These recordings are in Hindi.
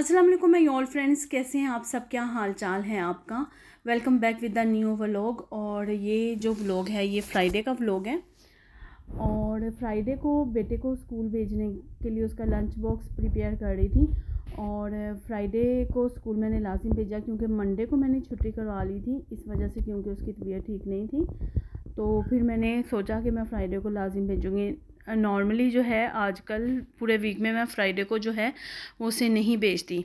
अस्सलाम वालेकुम ऑल फ्रेंड्स कैसे हैं आप सब क्या हाल चाल है आपका welcome back with the new vlog और ये जो व्लॉग है ये फ्राइडे का व्लॉग है और फ्राइडे को बेटे को स्कूल भेजने के लिए उसका लंच बॉक्स प्रिपेयर कर रही थी और फ्राइडे को स्कूल मैंने लाजिम भेजा क्योंकि मंडे को मैंने छुट्टी करवा ली थी इस वजह से क्योंकि उसकी तबीयत ठीक नहीं थी तो फिर मैंने सोचा कि मैं फ़्राइडे को लाजिम भेजूँगी नॉर्मली जो है आजकल पूरे वीक में मैं फ्राइडे को जो है उसे नहीं बेचती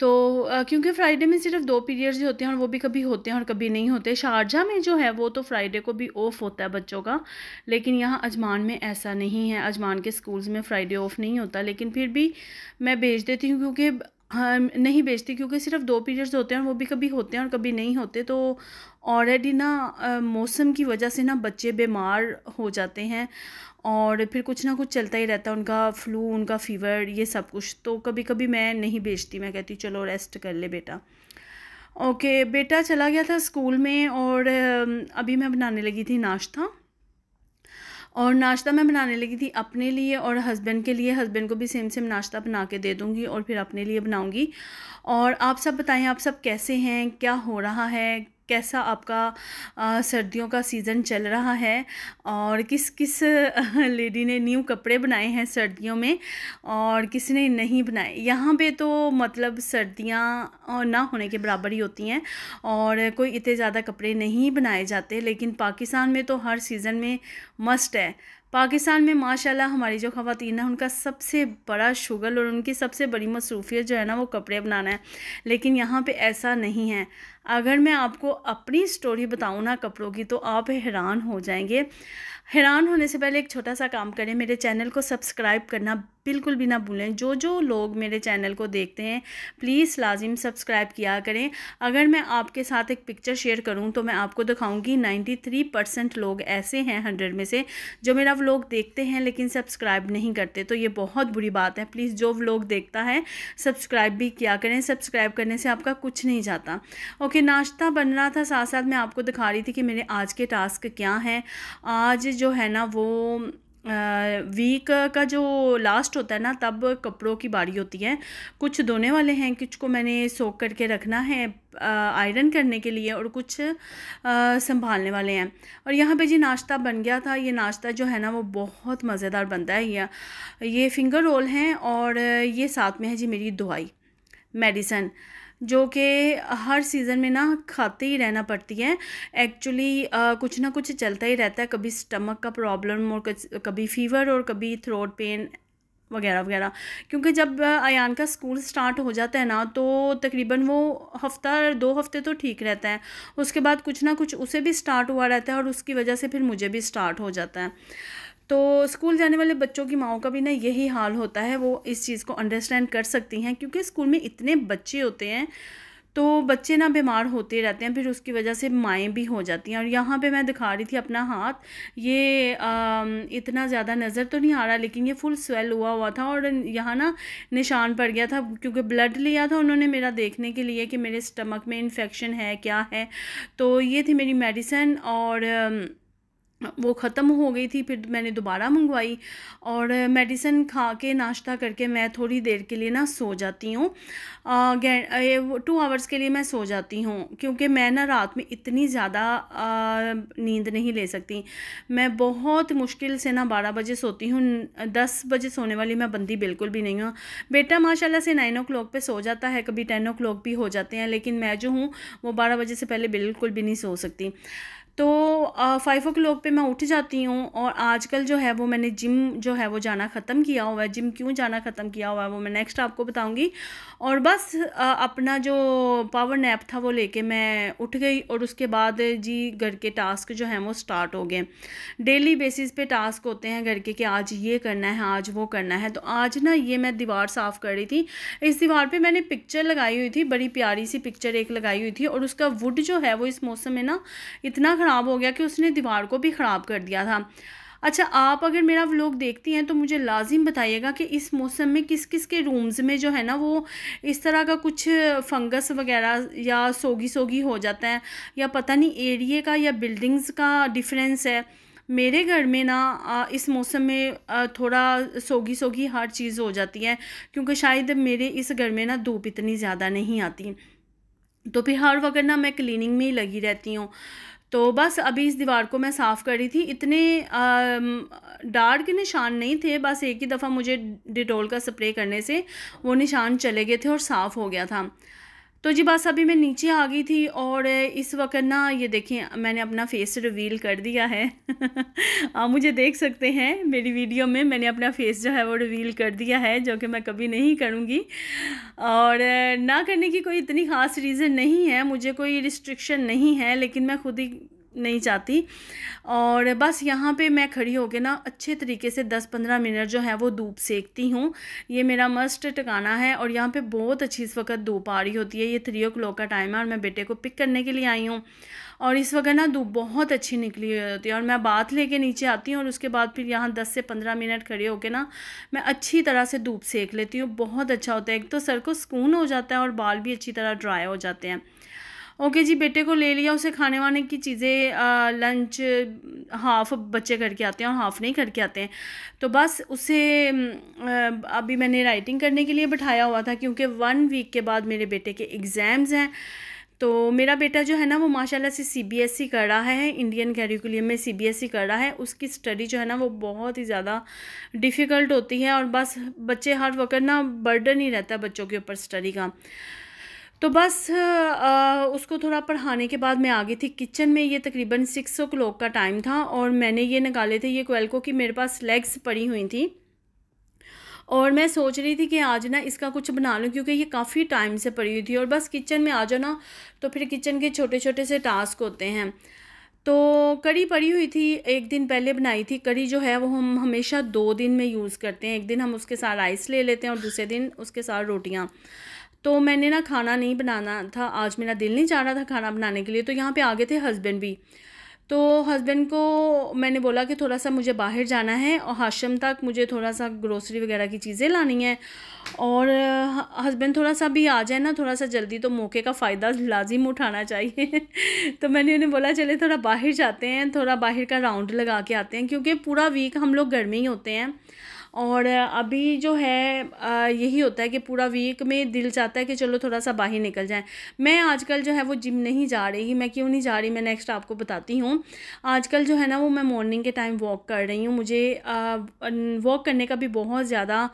तो क्योंकि फ्राइडे में सिर्फ दो पीरियड्स ही होते हैं और वो भी कभी होते हैं और कभी नहीं होते शारजा में जो है वो तो फ्राइडे को भी ऑफ होता है बच्चों का लेकिन यहाँ अजमान में ऐसा नहीं है अजमान के स्कूल्स में फ्राइडे ऑफ नहीं होता लेकिन फिर भी मैं भेज देती हूँ क्योंकि हम नहीं बेचती क्योंकि सिर्फ दो पीरियड्स होते हैं वो भी कभी होते हैं और कभी नहीं होते तो ऑलरेडी ना मौसम की वजह से ना बच्चे बीमार हो जाते हैं और फिर कुछ ना कुछ चलता ही रहता है उनका फ्लू उनका फीवर ये सब कुछ तो कभी कभी मैं नहीं बेचती मैं कहती चलो रेस्ट कर ले बेटा ओके बेटा चला गया था स्कूल में और अभी मैं बनाने लगी थी नाश्ता और नाश्ता मैं बनाने लगी थी अपने लिए और हस्बैंड के लिए हस्बैंड को भी सेम सेम नाश्ता बना के दे दूँगी और फिर अपने लिए बनाऊँगी और आप सब बताएं आप सब कैसे हैं क्या हो रहा है कैसा आपका सर्दियों का सीज़न चल रहा है और किस किस लेडी ने न्यू कपड़े बनाए हैं सर्दियों में और किसने नहीं बनाए यहाँ पे तो मतलब सर्दियाँ ना होने के बराबर ही होती हैं और कोई इतने ज़्यादा कपड़े नहीं बनाए जाते लेकिन पाकिस्तान में तो हर सीज़न में मस्ट है पाकिस्तान में माशाल्लाह हमारी जो खातन है उनका सबसे बड़ा शुगल और उनकी सबसे बड़ी मसरूफियत जो है ना वो कपड़े बनाना है लेकिन यहाँ पे ऐसा नहीं है अगर मैं आपको अपनी स्टोरी बताऊँ ना कपड़ों की तो आप हैरान हो जाएंगे हैरान होने से पहले एक छोटा सा काम करें मेरे चैनल को सब्सक्राइब करना बिल्कुल भी ना भूलें जो जो लोग मेरे चैनल को देखते हैं प्लीज़ लाजिम सब्सक्राइब किया करें अगर मैं आपके साथ एक पिक्चर शेयर करूं तो मैं आपको दिखाऊंगी 93 परसेंट लोग ऐसे हैं हंड्रेड में से जो मेरा व्लॉग देखते हैं लेकिन सब्सक्राइब नहीं करते तो ये बहुत बुरी बात है प्लीज़ जो व्लॉग देखता है सब्सक्राइब भी किया करें सब्सक्राइब करने से आपका कुछ नहीं जाता ओके नाश्ता बन रहा था साथ साथ मैं आपको दिखा रही थी कि मेरे आज के टास्क क्या हैं आज जो है ना वो वीक का जो लास्ट होता है ना तब कपड़ों की बारी होती है कुछ धोने वाले हैं कुछ को मैंने सोख करके रखना है आयरन करने के लिए और कुछ संभालने वाले हैं और यहाँ पे जी नाश्ता बन गया था ये नाश्ता जो है ना वो बहुत मज़ेदार बनता है ये ये फिंगर रोल हैं और ये साथ में है जी मेरी दवाई मेडिसन जो कि हर सीज़न में ना खाते ही रहना पड़ती है एक्चुअली कुछ ना कुछ चलता ही रहता है कभी स्टमक का प्रॉब्लम और कभी फीवर और कभी थ्रोट पेन वगैरह वगैरह क्योंकि जब अयान का स्कूल स्टार्ट हो जाता है ना तो तकरीबन वो हफ्ता दो हफ्ते तो ठीक रहता है उसके बाद कुछ ना कुछ उसे भी स्टार्ट हुआ रहता है और उसकी वजह से फिर मुझे भी स्टार्ट हो जाता है तो स्कूल जाने वाले बच्चों की माओ का भी ना यही हाल होता है वो इस चीज़ को अंडरस्टैंड कर सकती हैं क्योंकि स्कूल में इतने बच्चे होते हैं तो बच्चे ना बीमार होते रहते हैं फिर उसकी वजह से माएँ भी हो जाती हैं और यहाँ पे मैं दिखा रही थी अपना हाथ ये आ, इतना ज़्यादा नज़र तो नहीं आ रहा लेकिन ये फुल स्वेल हुआ हुआ था और यहाँ ना निशान पड़ गया था क्योंकि ब्लड लिया था उन्होंने मेरा देखने के लिए कि मेरे स्टमक में इन्फेक्शन है क्या है तो ये थी मेरी मेडिसन और वो ख़त्म हो गई थी फिर मैंने दोबारा मंगवाई और मेडिसिन खा के नाश्ता करके मैं थोड़ी देर के लिए ना सो जाती हूँ टू आवर्स के लिए मैं सो जाती हूँ क्योंकि मैं ना रात में इतनी ज़्यादा नींद नहीं ले सकती मैं बहुत मुश्किल से ना बारह बजे सोती हूँ दस बजे सोने वाली मैं बंदी बिल्कुल भी नहीं हूँ बेटा माशाला से नाइन ओ क्लॉक पर सो जाता है कभी टेन ओ क्लॉक भी हो जाते हैं लेकिन मैं जो हूँ वो बारह बजे से पहले बिल्कुल भी नहीं सो सकती तो फाइव ओ क्लॉक पर मैं उठ जाती हूँ और आजकल जो है वो मैंने जिम जो है वो जाना ख़त्म किया हुआ है जिम क्यों जाना ख़त्म किया हुआ है वो मैं नेक्स्ट आपको बताऊँगी और बस आ, अपना जो पावर नैप था वो लेके मैं उठ गई और उसके बाद जी घर के टास्क जो हैं वो स्टार्ट हो गए डेली बेसिस पे टास्क होते हैं घर के कि आज ये करना है आज वो करना है तो आज ना ये मैं दीवार साफ़ कर रही थी इस दीवार पर मैंने पिक्चर लगाई हुई थी बड़ी प्यारी सी पिक्चर एक लगाई हुई थी और उसका वुड जो है वो इस मौसम में ना इतना ख़राब हो गया कि उसने दीवार को भी ख़राब कर दिया था अच्छा आप अगर मेरा व्लॉग देखती हैं तो मुझे लाजिम बताइएगा कि इस मौसम में किस किस के रूम्स में जो है ना वो इस तरह का कुछ फंगस वगैरह या सोगी सोगी हो जाता है या पता नहीं एरिए का या बिल्डिंग्स का डिफरेंस है मेरे घर में ना इस मौसम में थोड़ा सोगी सोगी हर चीज़ हो जाती है क्योंकि शायद मेरे इस घर में ना धूप इतनी ज़्यादा नहीं आती तो फिर हर वक्त ना मैं क्लिनिंग में ही लगी रहती हूँ तो बस अभी इस दीवार को मैं साफ़ कर रही थी इतने डार्क निशान नहीं थे बस एक ही दफ़ा मुझे डिटोल का स्प्रे करने से वो निशान चले गए थे और साफ़ हो गया था तो जी बस अभी मैं नीचे आ गई थी और इस वक्त ना ये देखें मैंने अपना फेस रिवील कर दिया है आप मुझे देख सकते हैं मेरी वीडियो में मैंने अपना फेस जो है वो रिवील कर दिया है जो कि मैं कभी नहीं करूँगी और ना करने की कोई इतनी ख़ास रीज़न नहीं है मुझे कोई रिस्ट्रिक्शन नहीं है लेकिन मैं खुद ही नहीं चाहती और बस यहाँ पे मैं खड़ी होकर ना अच्छे तरीके से 10-15 मिनट जो है वो धूप सेकती हूँ ये मेरा मस्ट टिकाना है और यहाँ पे बहुत अच्छी इस वक्त धूप आ रही होती है ये थ्री ओ क्लॉक का टाइम है और मैं बेटे को पिक करने के लिए आई हूँ और इस वक्त ना धूप बहुत अच्छी निकली हुई होती है और मैं बात लेके नीचे आती हूँ और उसके बाद फिर यहाँ दस से पंद्रह मिनट खड़े होकर ना मैं अच्छी तरह से धूप सेक लेती हूँ बहुत अच्छा होता है एक तो सर को सुकून हो जाता है और बाल भी अच्छी तरह ड्राई हो जाते हैं ओके जी बेटे को ले लिया उसे खाने वाने की चीज़ें लंच हाफ बच्चे करके आते हैं और हाफ नहीं करके आते हैं तो बस उसे अभी मैंने राइटिंग करने के लिए बैठाया हुआ था क्योंकि वन वीक के बाद मेरे बेटे के एग्ज़ाम्स हैं तो मेरा बेटा जो है ना वो माशाल्लाह से सी बी एस ई कर रहा है इंडियन कैरिकुलम में सी बी एस ई कर रहा है उसकी स्टडी जो है ना वो बहुत ही ज़्यादा डिफ़िकल्ट होती है और बस बच्चे हर वक्त ना बर्डन ही रहता है बच्चों के ऊपर स्टडी का तो बस आ, उसको थोड़ा पढ़ाने के बाद मैं आ गई थी किचन में ये तकरीबन सिक्स ओ क्लॉक का टाइम था और मैंने ये निकाले थे ये को की मेरे पास लेग्स पड़ी हुई थी और मैं सोच रही थी कि आज ना इसका कुछ बना लूँ क्योंकि ये काफ़ी टाइम से पड़ी हुई थी और बस किचन में आ जाओ ना तो फिर किचन के छोटे छोटे से टास्क होते हैं तो कड़ी पड़ी हुई थी एक दिन पहले बनाई थी कड़ी जो है वो हम हमेशा दो दिन में यूज़ करते हैं एक दिन हम उसके साथ राइस ले लेते हैं और दूसरे दिन उसके साथ रोटियाँ तो मैंने ना खाना नहीं बनाना था आज मेरा दिल नहीं चाह रहा था खाना बनाने के लिए तो यहाँ पे आ गए थे हस्बैंड भी तो हस्बैंड को मैंने बोला कि थोड़ा सा मुझे बाहर जाना है और हाशम तक मुझे थोड़ा सा ग्रोसरी वगैरह की चीज़ें लानी है और हस्बैंड हाँ, थोड़ा सा भी आ जाए ना थोड़ा सा जल्दी तो मौके का फ़ायदा लाजिम उठाना चाहिए तो मैंने उन्हें बोला चले थोड़ा बाहर जाते हैं थोड़ा बाहर का राउंड लगा के आते हैं क्योंकि पूरा वीक हम लोग गर्मी ही होते हैं और अभी जो है यही होता है कि पूरा वीक में दिल चाहता है कि चलो थोड़ा सा बाहर निकल जाए मैं आजकल जो है वो जिम नहीं जा रही मैं क्यों नहीं जा रही मैं नेक्स्ट आपको बताती हूँ आजकल जो है ना वो मैं मॉर्निंग के टाइम वॉक कर रही हूँ मुझे वॉक करने का भी बहुत ज़्यादा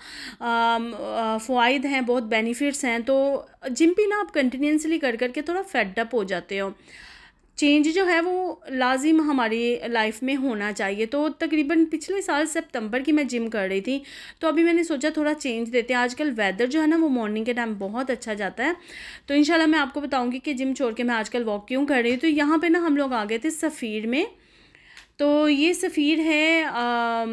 फ़वाद हैं बहुत बेनिफिट्स हैं तो जिम भी ना आप कंटिन्यूसली कर करके थोड़ा फेडअप हो जाते हो चेंज जो है वो लाजिम हमारी लाइफ में होना चाहिए तो तकरीबन पिछले साल सितंबर की मैं जिम कर रही थी तो अभी मैंने सोचा थोड़ा चेंज देते हैं आजकल वेदर जो है ना वो मॉर्निंग के टाइम बहुत अच्छा जाता है तो इंशाल्लाह मैं आपको बताऊंगी कि जिम छोड़ के मैं आजकल वॉक क्यों कर रही हूँ तो यहाँ पर ना हम लोग आ गए थे सफ़ीर में तो ये सफ़ीर है आ,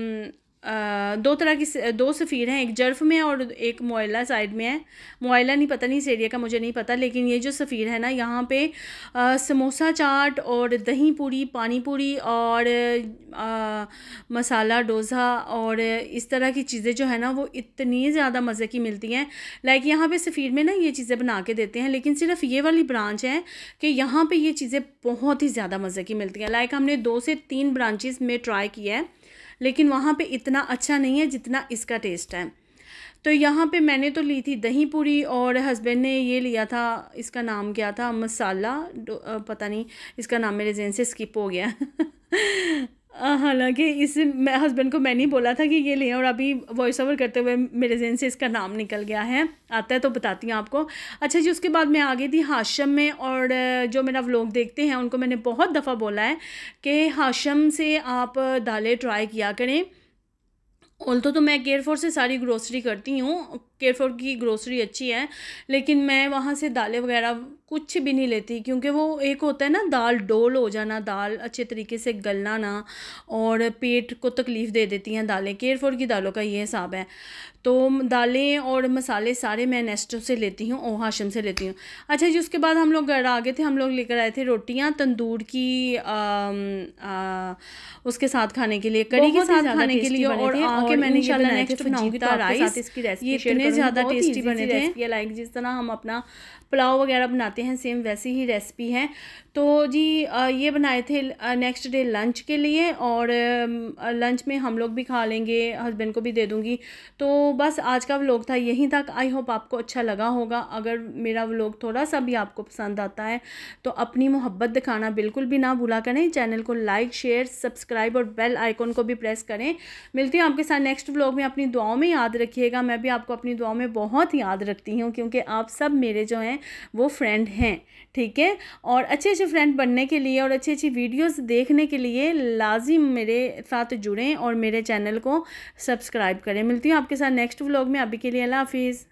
दो तरह की दो सफ़ीर हैं एक जर्फ में और एक मोयला साइड में है मोयला नहीं पता नहीं इस एरिया का मुझे नहीं पता लेकिन ये जो सफ़ीर है ना यहाँ पे आ, समोसा चाट और दही पूरी पानी पूरी और आ, मसाला डोसा और इस तरह की चीज़ें जो है ना वो इतनी ज़्यादा मज़े की मिलती हैं लाइक यहाँ पे सफ़ीर में ना ये चीज़ें बना के देते हैं लेकिन सिर्फ ये वाली ब्रांच है कि यहाँ पर ये चीज़ें बहुत ही ज़्यादा मज़े की मिलती हैं लाइक हमने दो से तीन ब्रांचेज़ में ट्राई किया है लेकिन वहाँ पे इतना अच्छा नहीं है जितना इसका टेस्ट है तो यहाँ पे मैंने तो ली थी दही पूरी और हस्बैंड ने ये लिया था इसका नाम क्या था मसाला पता नहीं इसका नाम मेरे जहन से स्किप हो गया हालांकि इस मैं हस्बैंड को मैंने बोला था कि ये लें और अभी वॉइस ओवर करते हुए मेरे जहन से इसका नाम निकल गया है आता है तो बताती हूँ आपको अच्छा जी उसके बाद मैं आ गई थी हाशम में और जो मेरा व्लॉग देखते हैं उनको मैंने बहुत दफ़ा बोला है कि हाशम से आप दालें ट्राई किया करें ऑल तो मैं केयरफोर से सारी ग्रोसरी करती हूँ केयरफोर की ग्रोसरी अच्छी है लेकिन मैं वहाँ से दालें वगैरह कुछ भी नहीं लेती क्योंकि वो एक होता है ना दाल डोल हो जाना दाल अच्छे तरीके से गलना ना और पेट को तकलीफ़ दे देती हैं दालें केयरफोर की दालों का ये हिसाब है तो दालें और मसाले सारे मैं नेस्टो से लेती हूँ ओ हाशम से लेती हूँ अच्छा जी उसके बाद हम लोग घर आ गए थे हम लोग लेकर आए थे रोटियाँ तंदूर की आ, आ, उसके साथ खाने के लिए कड़ी के साथ खाने के लिए और के मैंने ये बनाए थे फनौता राइस ये इतने ज़्यादा टेस्टी बने थे लाइक जिस तरह हम अपना पुलाव वगैरह बनाते हैं सेम वैसी ही रेसिपी है तो जी ये बनाए थे नेक्स्ट डे लंच के लिए और लंच में हम लोग भी खा लेंगे हस्बैंड को भी दे दूँगी तो बस आज का व्लॉग था यहीं तक आई होप आपको अच्छा लगा होगा अगर मेरा व्लॉग थोड़ा सा भी आपको पसंद आता है तो अपनी मोहब्बत दिखाना बिल्कुल भी ना भूला करें चैनल को लाइक शेयर सब्सक्राइब और बेल आइकॉन को भी प्रेस करें मिलती हूँ आपके साथ नेक्स्ट व्लॉग में अपनी दुआओं में याद रखिएगा मैं भी आपको अपनी दुआओं में बहुत याद रखती हूँ क्योंकि आप सब मेरे जो हैं वो फ्रेंड हैं ठीक है और अच्छे अच्छे फ्रेंड बनने के लिए और अच्छी अच्छी वीडियोस देखने के लिए लाजिम मेरे साथ जुड़ें और मेरे चैनल को सब्सक्राइब करें मिलती हूँ आपके साथ नेक्स्ट व्लॉग में अभी के लिए अल्लाह हाफिज़